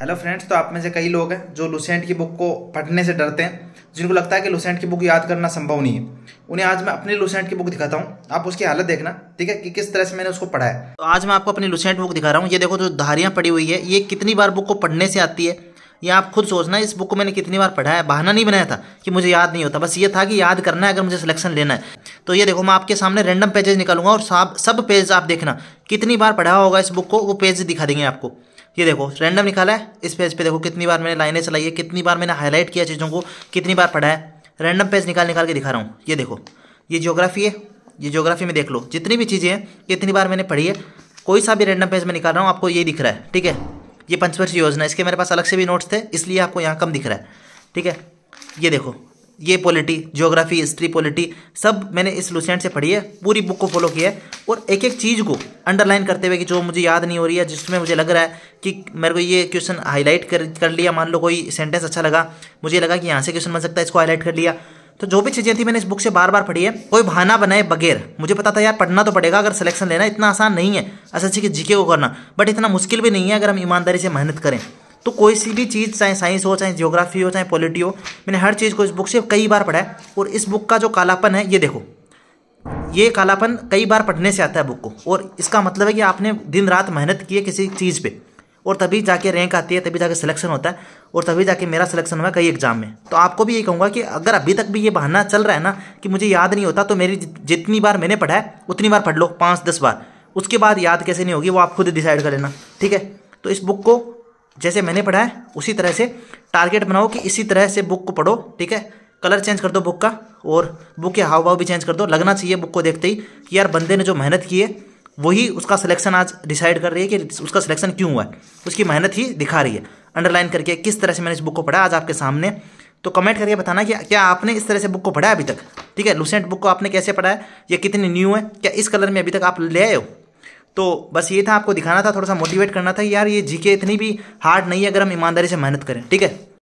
hello friends तो आप में से कई लोग हैं जो लुसेंट की बुक को पढ़ने से डरते हैं जिनको लगता है कि लुसेंट की बुक याद करना संभव नहीं है उन्हें आज मैं अपनी लुसेंट की बुक दिखाता हूँ आप उसकी हालत देखना ठीक है कि किस तरह से मैंने उसको पढ़ा है तो आज मैं आपको अपनी लुसेंट बुक दिखा रहा हूँ ये देखो जो धारियाँ पड़ी हुई है ये कितनी बार बुक को पढ़ने से आती है ये आप खुद सोचना इस बुक को मैंने कितनी बार पढ़ा है बहाना नहीं बनाया था कि मुझे याद नहीं होता बस ये था कि याद करना है अगर मुझे सिलेक्शन लेना है तो ये देखो मैं आपके सामने रैंडम पेजेस निकालूंगा और सब पेज आप देखना कितनी बार पढ़ा होगा इस बुक को वो पेज दिखा देंगे आपको ये देखो रैंडम निकाला है इस पेज पे देखो कितनी बार मैंने लाइनें चलाई है कितनी बार मैंने हाईलाइट किया चीज़ों को कितनी बार पढ़ा है रैंडम पेज निकाल निकाल के दिखा रहा हूँ ये देखो ये जियोग्राफी है ये जियोग्राफी में देख लो जितनी भी चीज़ें हैं कितनी बार मैंने पढ़ी है कोई सा भी रैंडम पेज में निकाल रहा हूँ आपको ये दिख रहा है ठीक है ये पंचवर्षीय योजना इसके मेरे पास अलग से भी नोट्स थे इसलिए आपको यहाँ कम दिख रहा है ठीक है ये देखो ये पॉलिटी ज्योग्राफी हिस्ट्री पॉलिटी सब मैंने इस लुसेंट से पढ़ी है पूरी बुक को फॉलो किया है और एक एक चीज़ को अंडरलाइन करते हुए कि जो मुझे याद नहीं हो रही है जिसमें मुझे लग रहा है कि मेरे को ये क्वेश्चन हाईलाइट कर कर लिया मान लो कोई सेंटेंस अच्छा लगा मुझे लगा कि यहाँ से क्वेश्चन बन सकता है इसको हाईलाइट कर लिया तो जो भी चीज़ें थी मैंने इस बुक से बार बार पढ़ी है कोई बहाना बनाए बगैर मुझे पता था यार पढ़ना तो पड़ेगा अगर सिलेक्शन लेना इतना आसान नहीं है एस अच्छी के जीके को करना बट इतना मुश्किल भी नहीं है अगर हम ईमानदारी से मेहनत करें तो कोई सी भी चीज़ चाहे साइंस हो चाहे जियोग्राफी हो चाहे पॉलिटी हो मैंने हर चीज़ को इस बुक से कई बार पढ़ा है और इस बुक का जो कालापन है ये देखो ये कालापन कई बार पढ़ने से आता है बुक को और इसका मतलब है कि आपने दिन रात मेहनत की है किसी चीज़ पर और तभी जाके रैंक आती है तभी जाके सिलेक्शन होता है और तभी जाके मेरा सिलेक्शन हुआ कई एग्जाम में तो आपको भी ये कहूँगा कि अगर अभी तक भी ये बहाना चल रहा है ना कि मुझे याद नहीं होता तो मेरी जितनी बार मैंने पढ़ा है उतनी बार पढ़ लो पाँच दस बार उसके बाद याद कैसे नहीं होगी वो आप खुद डिसाइड कर लेना ठीक है तो इस बुक को जैसे मैंने पढ़ा है उसी तरह से टारगेट बनाओ कि इसी तरह से बुक को पढ़ो ठीक है कलर चेंज कर दो बुक का और बुक के हाव भाव भी चेंज कर दो लगना चाहिए बुक को देखते ही कि यार बंदे ने जो मेहनत की है वही उसका सिलेक्शन आज डिसाइड कर रही है कि उसका सिलेक्शन क्यों हुआ है उसकी मेहनत ही दिखा रही है अंडरलाइन करके किस तरह से मैंने इस बुक को पढ़ा आज आपके सामने तो कमेंट करके बताना कि क्या आपने इस तरह से बुक को पढ़ा है अभी तक ठीक है लूसेंट बुक को आपने कैसे पढ़ा है या कितनी न्यू है क्या इस कलर में अभी तक आप ले आए हो तो बस ये था आपको दिखाना था थोड़ा सा मोटिवेट करना था यार ये जीके इतनी भी हार्ड नहीं है अगर हम ईमानदारी से मेहनत करें ठीक है